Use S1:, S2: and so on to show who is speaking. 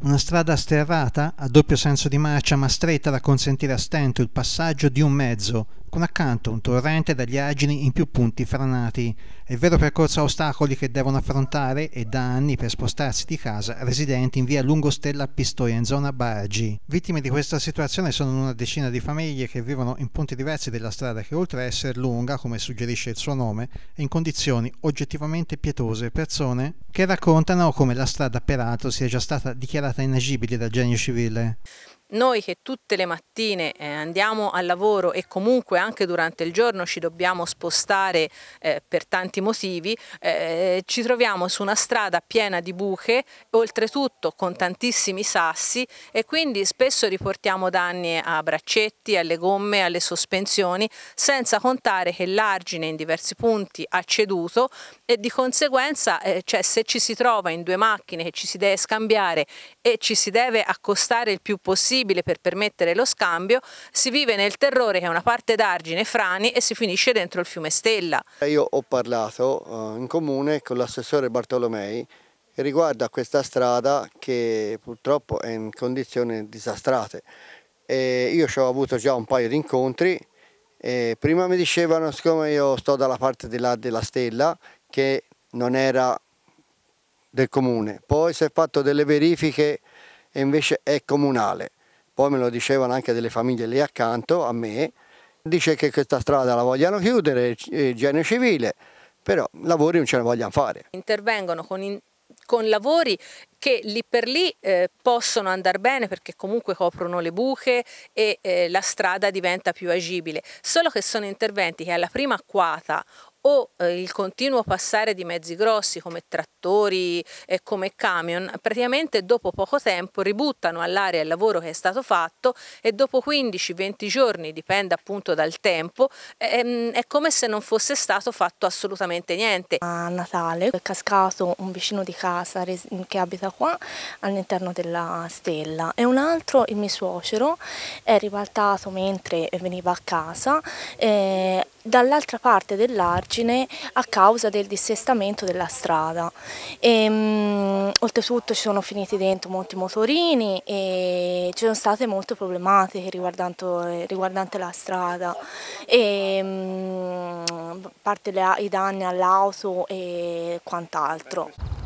S1: Una strada sterrata, a doppio senso di marcia ma stretta da consentire a stento il passaggio di un mezzo, con accanto un torrente dagli argini in più punti franati È vero percorso a ostacoli che devono affrontare e da anni per spostarsi di casa residenti in via Lungostella a Pistoia in zona Bargi. Vittime di questa situazione sono una decina di famiglie che vivono in punti diversi della strada che oltre a essere lunga, come suggerisce il suo nome, è in condizioni oggettivamente pietose persone che raccontano come la strada peraltro sia già stata dichiarata inagibile dal genio civile.
S2: Noi che tutte le mattine eh, andiamo al lavoro e comunque anche durante il giorno ci dobbiamo spostare eh, per tanti motivi, eh, ci troviamo su una strada piena di buche, oltretutto con tantissimi sassi e quindi spesso riportiamo danni a braccetti, alle gomme, alle sospensioni, senza contare che l'argine in diversi punti ha ceduto e di conseguenza eh, cioè, se ci si trova in due macchine che ci si deve scambiare e ci si deve accostare il più possibile possibile per permettere lo scambio, si vive nel terrore che una parte d'argine frani e si finisce dentro il fiume Stella.
S3: Io ho parlato eh, in comune con l'assessore Bartolomei riguardo a questa strada che purtroppo è in condizioni disastrate. E io ci ho avuto già un paio di incontri, e prima mi dicevano siccome io sto dalla parte di là della stella che non era del comune, poi si è fatto delle verifiche e invece è comunale poi me lo dicevano anche delle famiglie lì accanto a me, dice che questa strada la vogliono chiudere, eh, igiene civile, però lavori non ce ne vogliono fare.
S2: Intervengono con, in, con lavori che lì per lì eh, possono andare bene perché comunque coprono le buche e eh, la strada diventa più agibile, solo che sono interventi che alla prima acquata o eh, il continuo passare di mezzi grossi come trattori e come camion, praticamente dopo poco tempo ributtano all'aria il lavoro che è stato fatto e dopo 15-20 giorni, dipende appunto dal tempo, ehm, è come se non fosse stato fatto assolutamente niente.
S4: A Natale è cascato un vicino di casa che abita qua all'interno della stella e un altro, il mio suocero, è ribaltato mentre veniva a casa. Eh, dall'altra parte dell'argine a causa del dissestamento della strada. E, ehm, mh, oltretutto ci sono finiti dentro molti motorini e ci sono state molte problematiche riguardante la strada. E, ehm, mh, parte le, i
S2: danni all'auto e quant'altro.